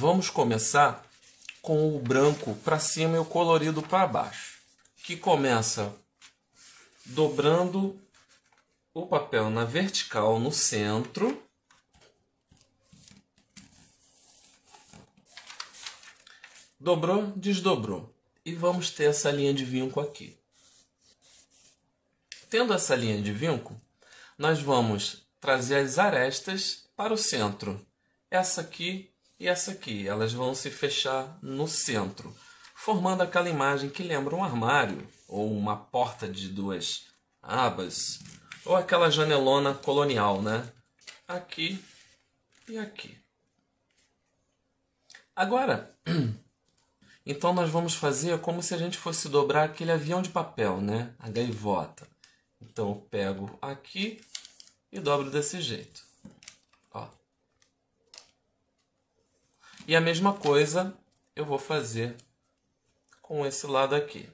Vamos começar com o branco para cima e o colorido para baixo, que começa dobrando o papel na vertical no centro. Dobrou, desdobrou. E vamos ter essa linha de vinco aqui. Tendo essa linha de vinco, nós vamos trazer as arestas para o centro. Essa aqui e essa aqui. Elas vão se fechar no centro, formando aquela imagem que lembra um armário ou uma porta de duas abas ou aquela janelona colonial, né? Aqui e aqui. Agora, então nós vamos fazer como se a gente fosse dobrar aquele avião de papel, né? A gaivota. Então eu pego aqui e dobro desse jeito. Ó. E a mesma coisa eu vou fazer com esse lado aqui.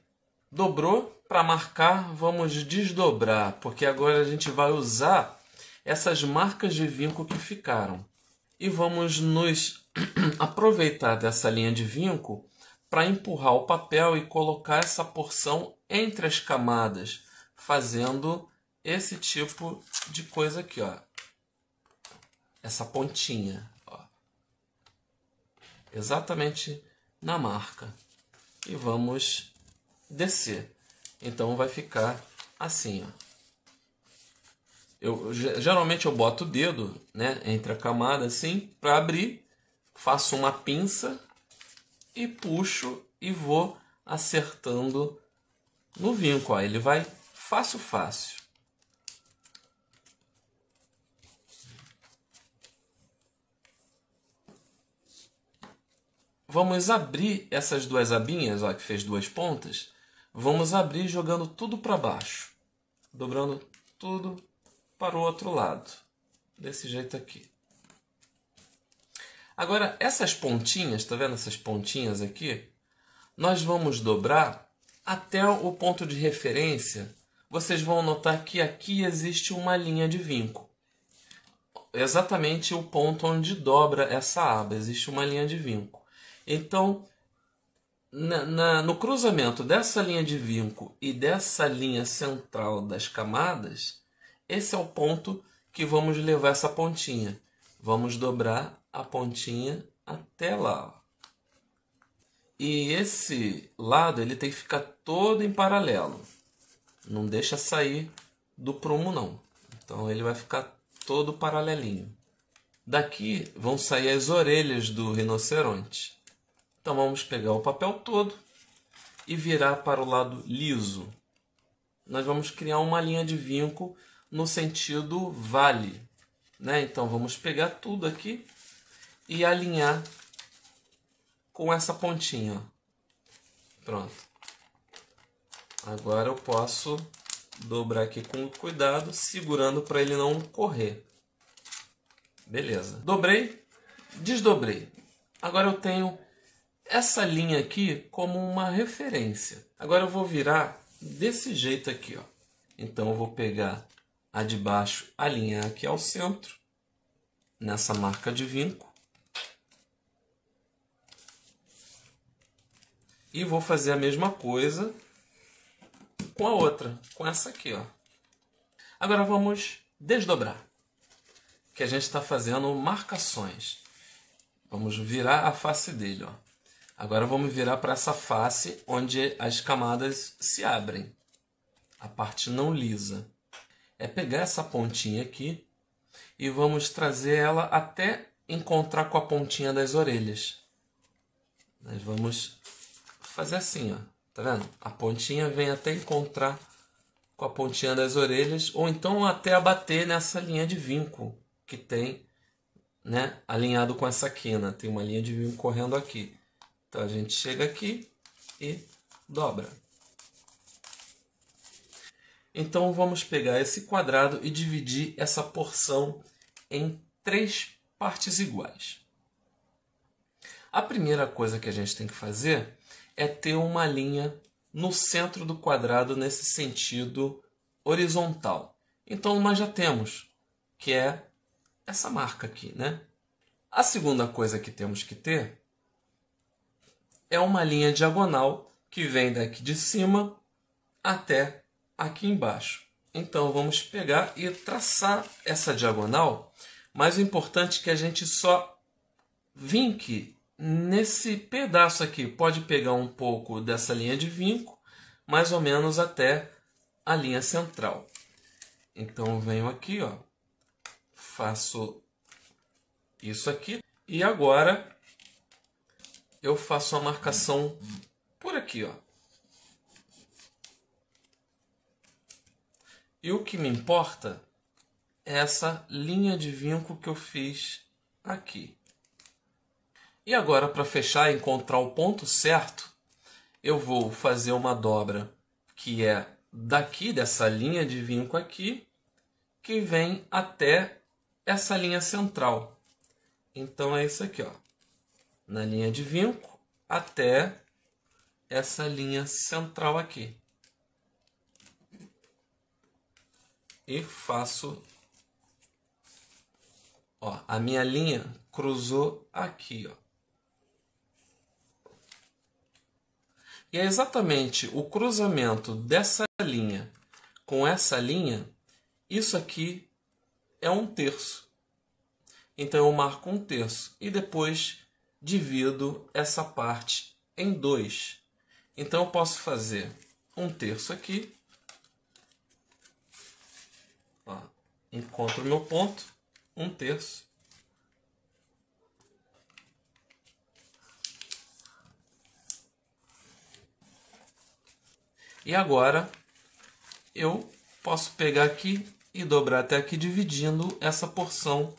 Dobrou, para marcar vamos desdobrar, porque agora a gente vai usar essas marcas de vinco que ficaram. E vamos nos aproveitar dessa linha de vinco para empurrar o papel e colocar essa porção entre as camadas, fazendo esse tipo de coisa aqui, ó. Essa pontinha exatamente na marca. E vamos descer. Então vai ficar assim, ó. Eu, geralmente eu boto o dedo né, entre a camada assim para abrir, faço uma pinça e puxo e vou acertando no vinco. Ó, ele vai fácil, fácil. Vamos abrir essas duas abinhas, ó, que fez duas pontas. Vamos abrir jogando tudo para baixo, dobrando tudo para o outro lado, desse jeito aqui. Agora, essas pontinhas, tá vendo essas pontinhas aqui? Nós vamos dobrar até o ponto de referência. Vocês vão notar que aqui existe uma linha de vinco. Exatamente o ponto onde dobra essa aba, existe uma linha de vinco. Então, na, na, no cruzamento dessa linha de vinco e dessa linha central das camadas, esse é o ponto que vamos levar essa pontinha. Vamos dobrar a pontinha até lá. E esse lado ele tem que ficar todo em paralelo. Não deixa sair do prumo não. Então ele vai ficar todo paralelinho. Daqui vão sair as orelhas do rinoceronte. Então vamos pegar o papel todo e virar para o lado liso. Nós vamos criar uma linha de vinco no sentido vale. Né? Então vamos pegar tudo aqui e alinhar com essa pontinha. Pronto. Agora eu posso dobrar aqui com cuidado, segurando para ele não correr. Beleza. Dobrei, desdobrei. Agora eu tenho essa linha aqui como uma referência. Agora eu vou virar desse jeito aqui, ó. Então eu vou pegar a de baixo, alinhar aqui ao centro, nessa marca de vinco. E vou fazer a mesma coisa com a outra, com essa aqui, ó. Agora vamos desdobrar, que a gente está fazendo marcações. Vamos virar a face dele, ó. Agora vamos virar para essa face onde as camadas se abrem, a parte não lisa. É pegar essa pontinha aqui e vamos trazer ela até encontrar com a pontinha das orelhas. Nós vamos fazer assim, ó. Tá vendo? A pontinha vem até encontrar com a pontinha das orelhas, ou então até abater nessa linha de vinco que tem, né? Alinhado com essa quina. Tem uma linha de vinco correndo aqui. Então a gente chega aqui e dobra. Então vamos pegar esse quadrado e dividir essa porção em três partes iguais. A primeira coisa que a gente tem que fazer é ter uma linha no centro do quadrado nesse sentido horizontal. Então nós já temos, que é essa marca aqui, né? A segunda coisa que temos que ter é uma linha diagonal que vem daqui de cima até aqui embaixo. Então vamos pegar e traçar essa diagonal, mas o importante é que a gente só vinque nesse pedaço aqui. Pode pegar um pouco dessa linha de vinco, mais ou menos até a linha central. Então venho aqui, ó, faço isso aqui e agora eu faço a marcação por aqui, ó. E o que me importa é essa linha de vinco que eu fiz aqui. E agora, para fechar e encontrar o ponto certo, eu vou fazer uma dobra que é daqui, dessa linha de vinco aqui, que vem até essa linha central. Então é isso aqui, ó na linha de vinco até essa linha central aqui. E faço... Ó, a minha linha cruzou aqui, ó. E é exatamente o cruzamento dessa linha com essa linha, isso aqui é um terço. Então eu marco um terço e depois divido essa parte em dois. Então eu posso fazer um terço aqui. Ó, encontro o meu ponto, um terço. E agora eu posso pegar aqui e dobrar até aqui dividindo essa porção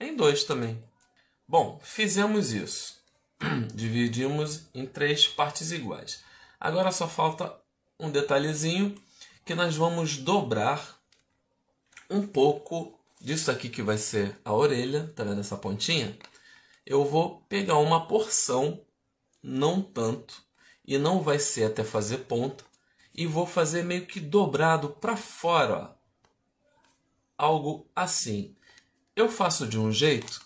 em dois também. Bom, fizemos isso. Dividimos em três partes iguais. Agora só falta um detalhezinho que nós vamos dobrar um pouco disso aqui que vai ser a orelha, tá vendo essa pontinha? Eu vou pegar uma porção, não tanto, e não vai ser até fazer ponta, e vou fazer meio que dobrado para fora, ó. algo assim. Eu faço de um jeito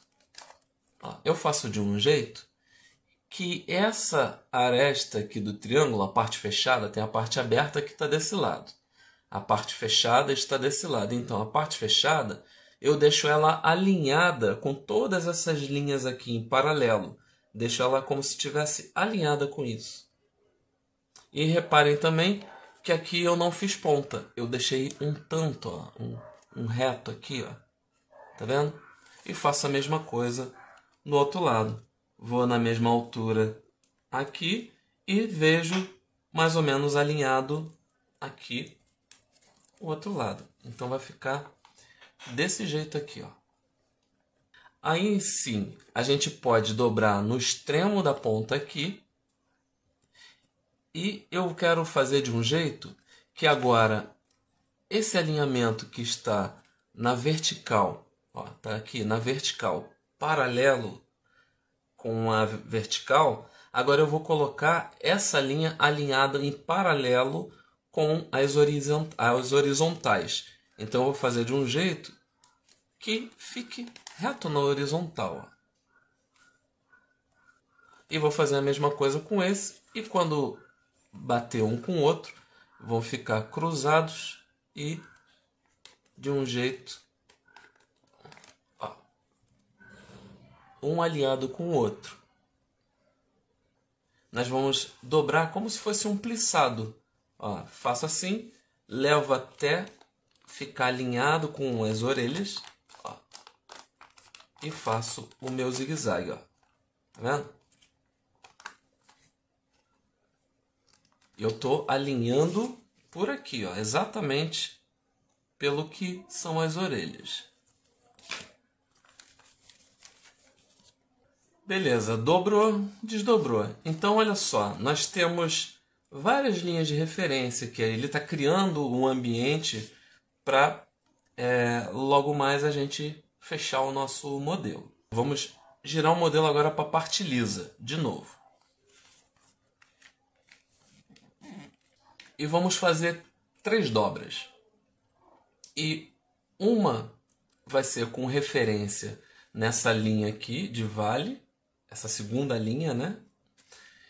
eu faço de um jeito que essa aresta aqui do triângulo, a parte fechada, tem a parte aberta que está desse lado. A parte fechada está desse lado. Então, a parte fechada, eu deixo ela alinhada com todas essas linhas aqui em paralelo. Deixo ela como se estivesse alinhada com isso. E reparem também que aqui eu não fiz ponta. Eu deixei um tanto, ó, um, um reto aqui. Ó. Tá vendo? E faço a mesma coisa no outro lado. Vou na mesma altura aqui e vejo mais ou menos alinhado aqui o outro lado. Então vai ficar desse jeito aqui, ó. Aí sim, a gente pode dobrar no extremo da ponta aqui. E eu quero fazer de um jeito que agora esse alinhamento que está na vertical, ó, tá aqui na vertical paralelo com a vertical, agora eu vou colocar essa linha alinhada em paralelo com as, horizontais. Então eu vou fazer de um jeito que fique reto na horizontal. E vou fazer a mesma coisa com esse. E quando bater um com o outro, vão ficar cruzados e de um jeito um alinhado com o outro. Nós vamos dobrar como se fosse um plissado. Ó, faço assim, levo até ficar alinhado com as orelhas ó, e faço o meu zigue-zague. Tá vendo? Eu estou alinhando por aqui, ó, exatamente pelo que são as orelhas. Beleza, dobrou, desdobrou. Então, olha só, nós temos várias linhas de referência que ele está criando um ambiente para é, logo mais a gente fechar o nosso modelo. Vamos girar o modelo agora para a parte lisa, de novo. E vamos fazer três dobras. E uma vai ser com referência nessa linha aqui de vale, essa segunda linha, né?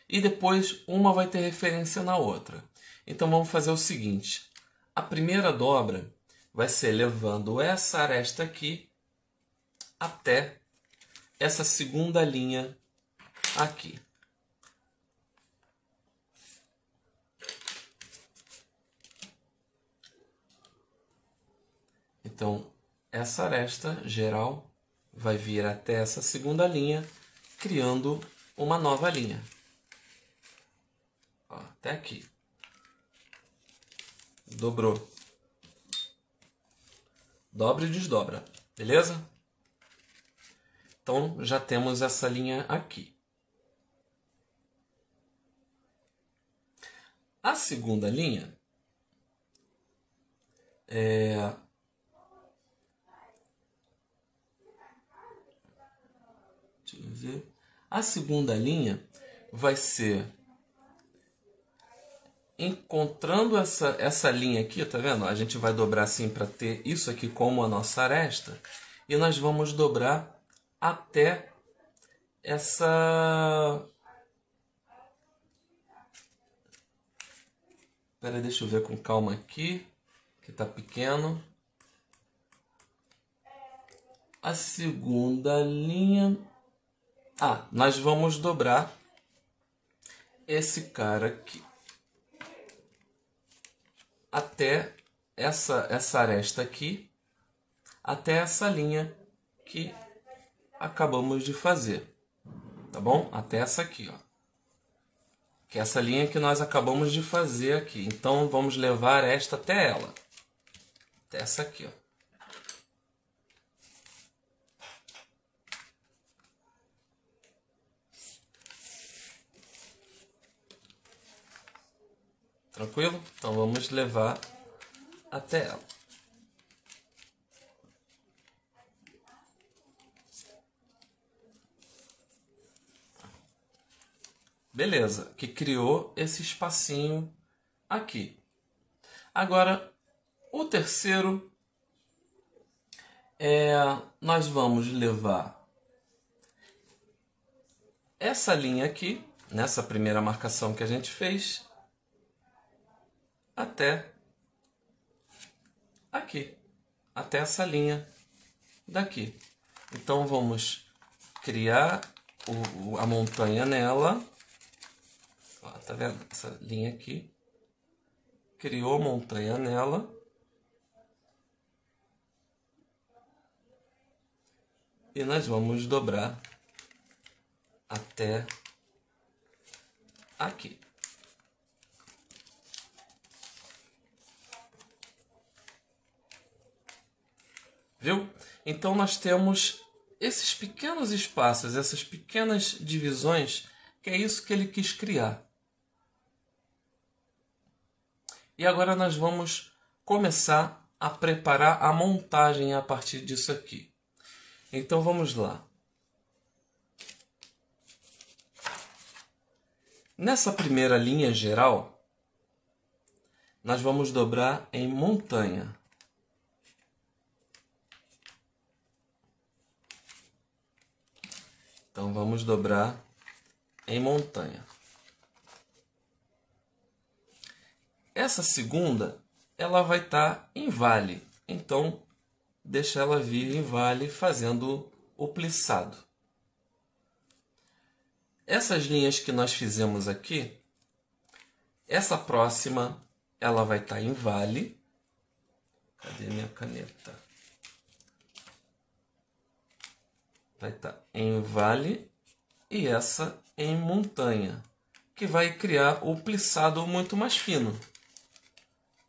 E depois uma vai ter referência na outra. Então vamos fazer o seguinte: a primeira dobra vai ser levando essa aresta aqui até essa segunda linha aqui. Então, essa aresta geral vai vir até essa segunda linha criando uma nova linha. Ó, até aqui. Dobrou. Dobra e desdobra, beleza? Então já temos essa linha aqui. A segunda linha é... Deixa eu ver. A segunda linha vai ser encontrando essa, essa linha aqui, tá vendo? A gente vai dobrar assim para ter isso aqui como a nossa aresta e nós vamos dobrar até essa Pera, deixa eu ver com calma aqui, que tá pequeno. A segunda linha ah, nós vamos dobrar esse cara aqui até essa, essa aresta aqui, até essa linha que acabamos de fazer, tá bom? Até essa aqui, ó. Que é essa linha que nós acabamos de fazer aqui. Então, vamos levar esta até ela. Até essa aqui, ó. Tranquilo? Então vamos levar até ela. Beleza, que criou esse espacinho aqui. Agora, o terceiro é nós vamos levar essa linha aqui, nessa primeira marcação que a gente fez, até aqui, até essa linha daqui. Então vamos criar o, a montanha nela. Ó, tá vendo? Essa linha aqui. Criou montanha nela. E nós vamos dobrar até aqui. viu? Então nós temos esses pequenos espaços, essas pequenas divisões, que é isso que ele quis criar. E agora nós vamos começar a preparar a montagem a partir disso aqui. Então vamos lá. Nessa primeira linha geral, nós vamos dobrar em montanha. Então vamos dobrar em montanha. Essa segunda, ela vai estar tá em vale. Então deixa ela vir em vale fazendo o plissado. Essas linhas que nós fizemos aqui, essa próxima ela vai estar tá em vale. Cadê minha caneta? vai tá, estar tá. em vale e essa em montanha, que vai criar o plissado muito mais fino.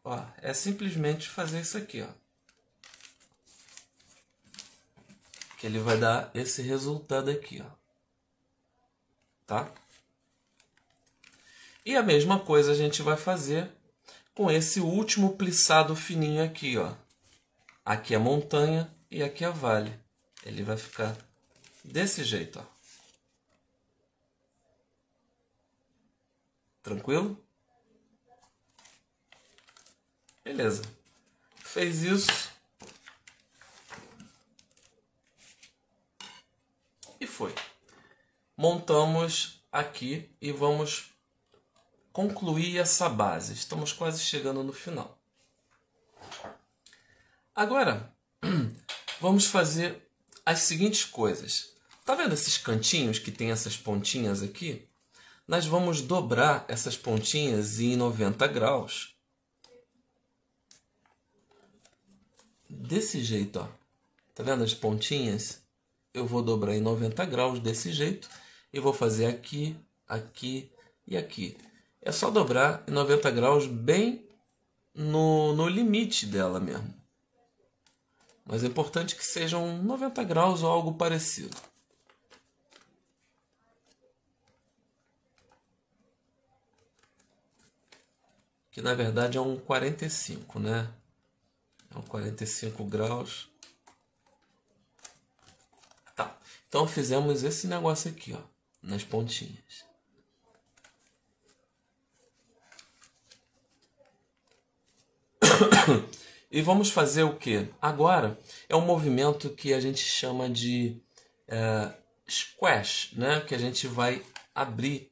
Ó, é simplesmente fazer isso aqui, ó. Que ele vai dar esse resultado aqui, ó. Tá? E a mesma coisa a gente vai fazer com esse último plissado fininho aqui, ó. Aqui é montanha e aqui é vale. Ele vai ficar Desse jeito, ó. Tranquilo? Beleza. Fez isso. E foi. Montamos aqui e vamos concluir essa base. Estamos quase chegando no final. Agora, vamos fazer as seguintes coisas. Tá vendo esses cantinhos que tem essas pontinhas aqui? Nós vamos dobrar essas pontinhas em 90 graus. Desse jeito, ó. Tá vendo as pontinhas? Eu vou dobrar em 90 graus desse jeito e vou fazer aqui, aqui e aqui. É só dobrar em 90 graus bem no, no limite dela mesmo. Mas é importante que sejam 90 graus ou algo parecido. que na verdade é um 45, né? É um 45 graus. Tá. Então fizemos esse negócio aqui, ó, nas pontinhas. E vamos fazer o que? Agora é um movimento que a gente chama de é, squash, né? Que a gente vai abrir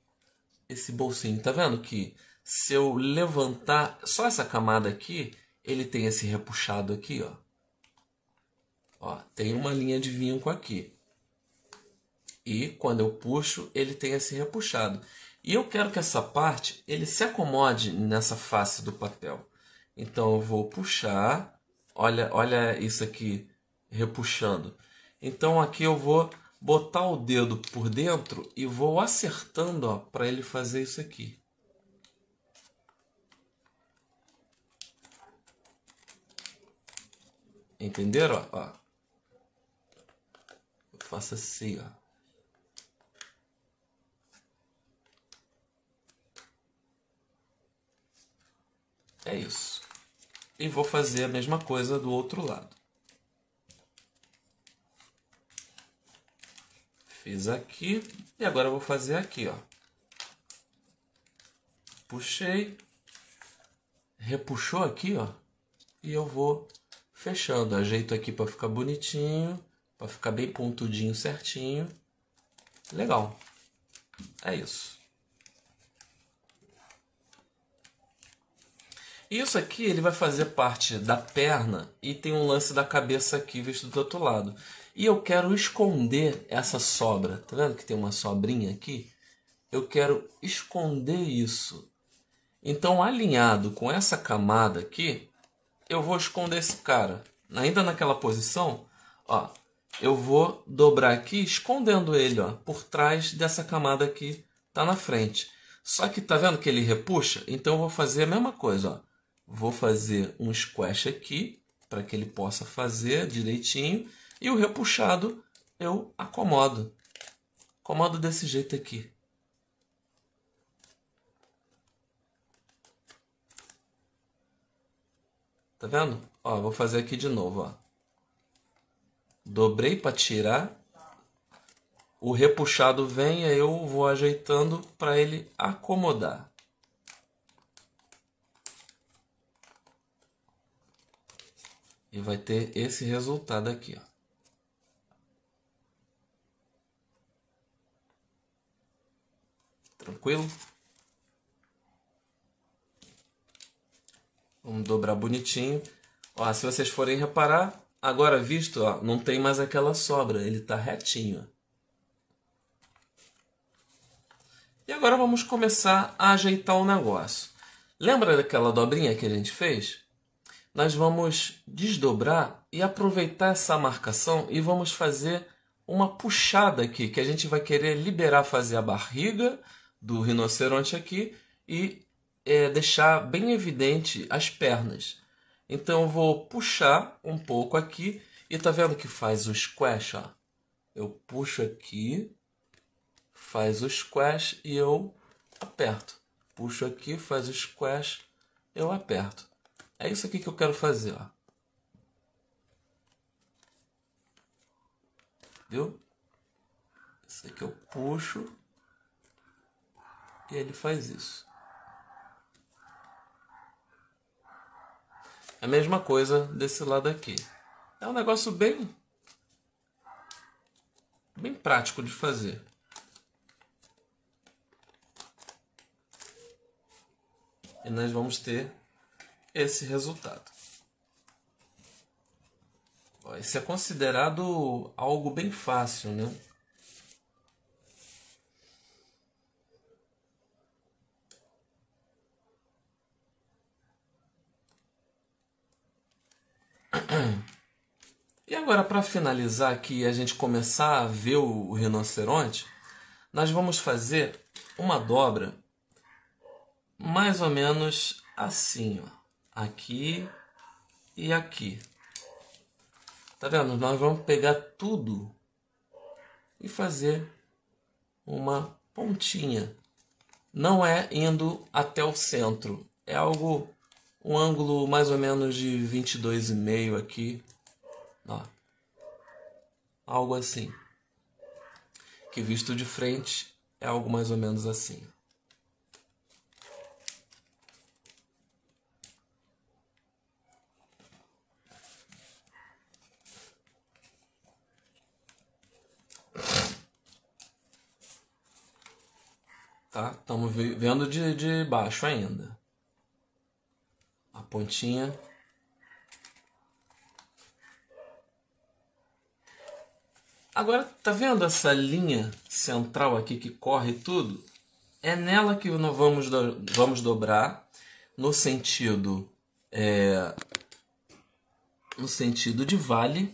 esse bolsinho. Tá vendo que se eu levantar só essa camada aqui, ele tem esse repuxado aqui, ó. Ó, tem uma linha de vinco aqui. E quando eu puxo, ele tem esse repuxado. E eu quero que essa parte ele se acomode nessa face do papel. Então eu vou puxar, olha, olha isso aqui repuxando. Então aqui eu vou botar o dedo por dentro e vou acertando para ele fazer isso aqui. Entenderam? Ó. faço assim, ó. É isso. E vou fazer a mesma coisa do outro lado. Fiz aqui. E agora vou fazer aqui, ó. Puxei. Repuxou aqui, ó. E eu vou Fechando, ajeito aqui para ficar bonitinho, para ficar bem pontudinho certinho. Legal. É isso. Isso aqui ele vai fazer parte da perna e tem um lance da cabeça aqui visto do outro lado. E eu quero esconder essa sobra, tá vendo que tem uma sobrinha aqui? Eu quero esconder isso. Então alinhado com essa camada aqui, eu vou esconder esse cara. Ainda naquela posição, ó, eu vou dobrar aqui, escondendo ele, ó, por trás dessa camada que tá na frente. Só que tá vendo que ele repuxa? Então eu vou fazer a mesma coisa, ó. Vou fazer um squash aqui, para que ele possa fazer direitinho. E o repuxado eu acomodo. Acomodo desse jeito aqui. Tá vendo? Ó, vou fazer aqui de novo, ó. Dobrei para tirar. O repuxado vem, aí eu vou ajeitando para ele acomodar. E vai ter esse resultado aqui, ó. Tranquilo? Vamos dobrar bonitinho. Ó, se vocês forem reparar, agora visto, ó, não tem mais aquela sobra, ele está retinho. E agora vamos começar a ajeitar o negócio. Lembra daquela dobrinha que a gente fez? Nós vamos desdobrar e aproveitar essa marcação e vamos fazer uma puxada aqui, que a gente vai querer liberar, fazer a barriga do rinoceronte aqui e é, deixar bem evidente as pernas. Então eu vou puxar um pouco aqui e tá vendo que faz o squash, ó. Eu puxo aqui, faz o squash e eu aperto. Puxo aqui, faz o squash, eu aperto. É isso aqui que eu quero fazer, ó. Viu? Isso aqui eu puxo e ele faz isso. A mesma coisa desse lado aqui. É um negócio bem bem prático de fazer. E nós vamos ter esse resultado. Isso é considerado algo bem fácil, né? agora, para finalizar aqui e a gente começar a ver o, o rinoceronte, nós vamos fazer uma dobra mais ou menos assim, ó. Aqui e aqui. Tá vendo? Nós vamos pegar tudo e fazer uma pontinha. Não é indo até o centro. É algo, um ângulo mais ou menos de 22,5 aqui. Ó, algo assim. Que visto de frente é algo mais ou menos assim. Tá? Estamos vendo de, de baixo ainda. A pontinha Agora, tá vendo essa linha central aqui que corre tudo? É nela que nós vamos, do, vamos dobrar no sentido é, no sentido de vale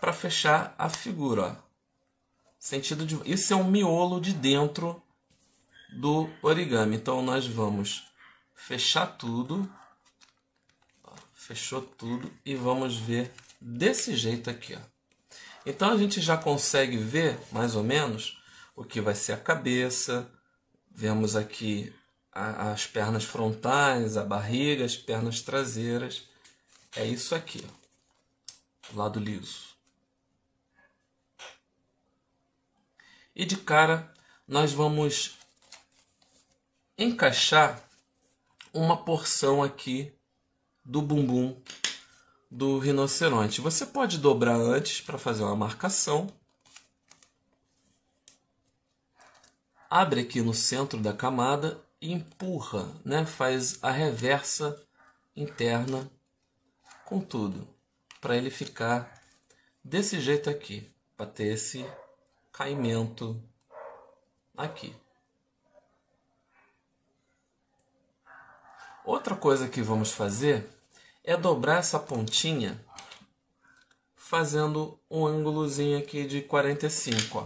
para fechar a figura. Sentido de isso é um miolo de dentro do origami. Então nós vamos fechar tudo, fechou tudo e vamos ver desse jeito aqui, ó. Então a gente já consegue ver mais ou menos o que vai ser a cabeça, vemos aqui a, as pernas frontais, a barriga, as pernas traseiras. É isso aqui, ó, lado liso. E de cara, nós vamos encaixar uma porção aqui do bumbum do rinoceronte. Você pode dobrar antes para fazer uma marcação. Abre aqui no centro da camada e empurra, né? faz a reversa interna com tudo, para ele ficar desse jeito aqui, para ter esse caimento aqui. Outra coisa que vamos fazer é dobrar essa pontinha fazendo um ângulozinho aqui de 45, ó.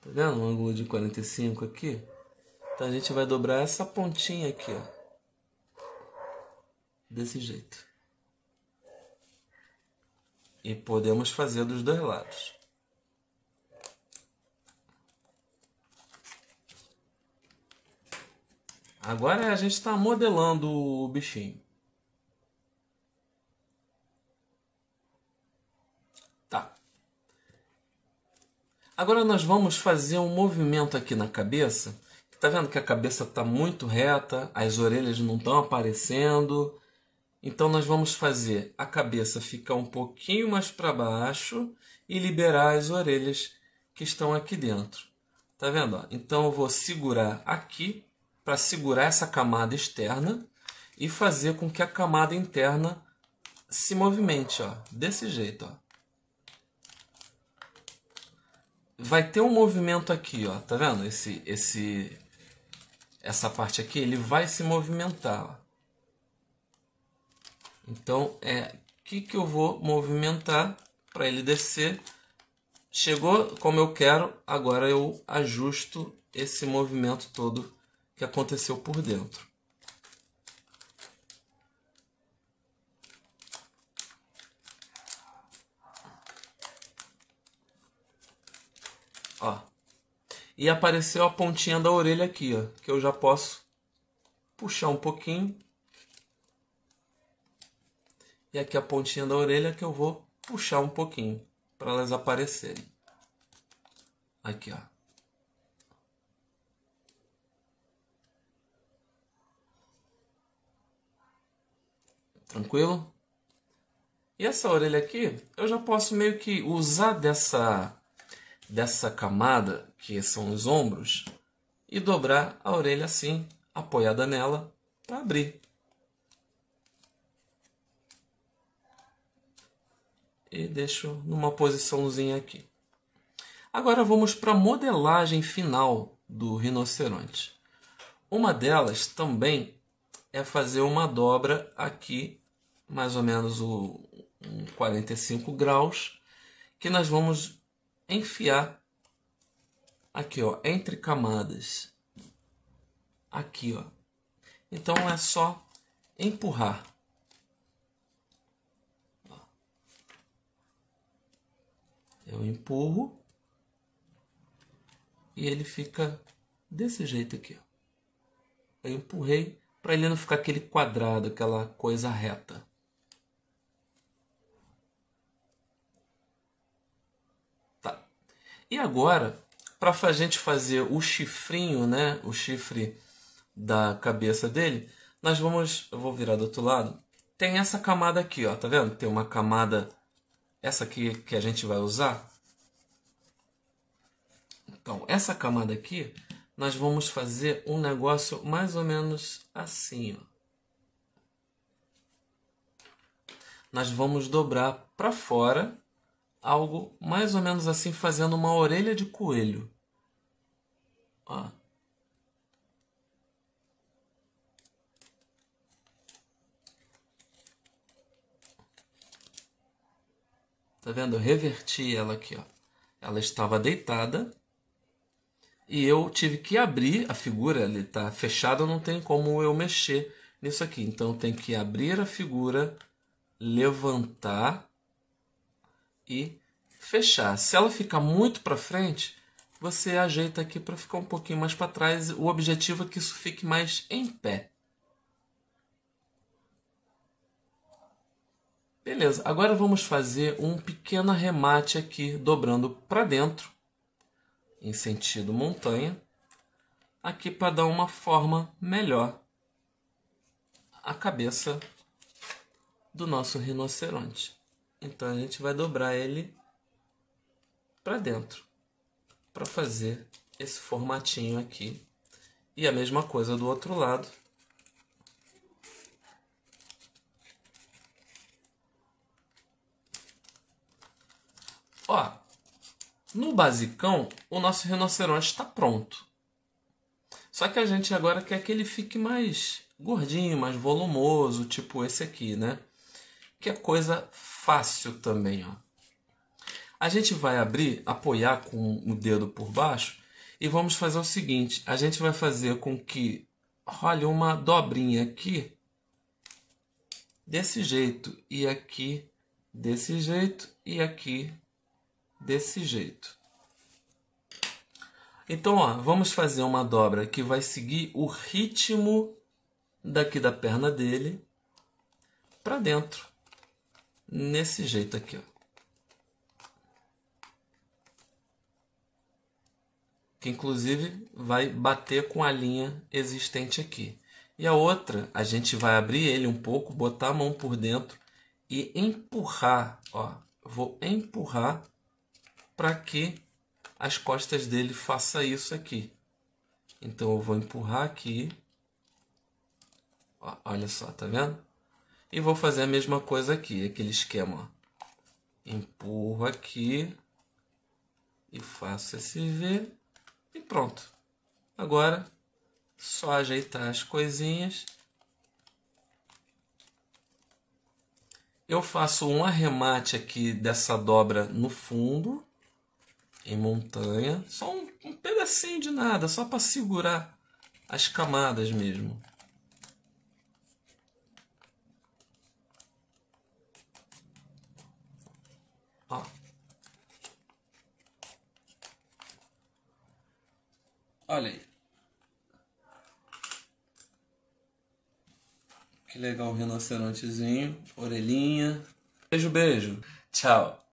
Tá vendo? Um ângulo de 45 aqui. Então a gente vai dobrar essa pontinha aqui, ó. Desse jeito. E podemos fazer dos dois lados. Agora a gente está modelando o bichinho. Tá. Agora nós vamos fazer um movimento aqui na cabeça. Tá vendo que a cabeça está muito reta, as orelhas não estão aparecendo. Então nós vamos fazer a cabeça ficar um pouquinho mais para baixo e liberar as orelhas que estão aqui dentro. Tá vendo? Então eu vou segurar aqui para segurar essa camada externa e fazer com que a camada interna se movimente, ó, desse jeito, ó. Vai ter um movimento aqui, ó, tá vendo? Esse, esse, essa parte aqui, ele vai se movimentar. Ó. Então é que que eu vou movimentar para ele descer. Chegou como eu quero, agora eu ajusto esse movimento todo que aconteceu por dentro. Ó. E apareceu a pontinha da orelha aqui, ó, que eu já posso puxar um pouquinho. E aqui a pontinha da orelha que eu vou puxar um pouquinho para elas aparecerem. Aqui, ó. Tranquilo? E essa orelha aqui, eu já posso meio que usar dessa, dessa camada, que são os ombros, e dobrar a orelha assim, apoiada nela, para abrir. E deixo numa posiçãozinha aqui. Agora vamos para a modelagem final do rinoceronte. Uma delas também é fazer uma dobra aqui, mais ou menos o 45 graus, que nós vamos enfiar aqui, ó, entre camadas. Aqui, ó. Então é só empurrar. Eu empurro e ele fica desse jeito aqui. Ó. Eu empurrei, para ele não ficar aquele quadrado, aquela coisa reta. Tá. E agora, para a gente fazer o chifrinho, né, o chifre da cabeça dele, nós vamos, eu vou virar do outro lado. Tem essa camada aqui, ó, tá vendo? Tem uma camada essa aqui que a gente vai usar. Então, essa camada aqui nós vamos fazer um negócio mais ou menos assim. Ó. Nós vamos dobrar para fora algo mais ou menos assim, fazendo uma orelha de coelho. Ó. Tá vendo? Eu reverti ela aqui, ó. Ela estava deitada e eu tive que abrir a figura, ele está fechado, não tem como eu mexer nisso aqui. Então tem que abrir a figura, levantar e fechar. Se ela ficar muito para frente, você ajeita aqui para ficar um pouquinho mais para trás. O objetivo é que isso fique mais em pé. Beleza, agora vamos fazer um pequeno arremate aqui, dobrando para dentro em sentido montanha, aqui para dar uma forma melhor à cabeça do nosso rinoceronte. Então a gente vai dobrar ele para dentro para fazer esse formatinho aqui. E a mesma coisa do outro lado. Ó, no basicão, o nosso rinoceronte está pronto. Só que a gente agora quer que ele fique mais gordinho, mais volumoso, tipo esse aqui, né? Que é coisa fácil também, ó. A gente vai abrir, apoiar com o dedo por baixo e vamos fazer o seguinte: a gente vai fazer com que role uma dobrinha aqui desse jeito e aqui desse jeito e aqui desse jeito. Então, ó, vamos fazer uma dobra que vai seguir o ritmo daqui da perna dele para dentro. Nesse jeito aqui, ó. Que inclusive vai bater com a linha existente aqui. E a outra, a gente vai abrir ele um pouco, botar a mão por dentro e empurrar, ó. Vou empurrar para que as costas dele faça isso aqui. Então eu vou empurrar aqui. Ó, olha só, tá vendo? E vou fazer a mesma coisa aqui, aquele esquema. Empurro aqui e faço esse V e pronto. Agora só ajeitar as coisinhas. Eu faço um arremate aqui dessa dobra no fundo em montanha, só um, um pedacinho de nada, só para segurar as camadas mesmo. Ó. Olha aí. Que legal o rinocerontezinho, orelhinha. Beijo, beijo. Tchau.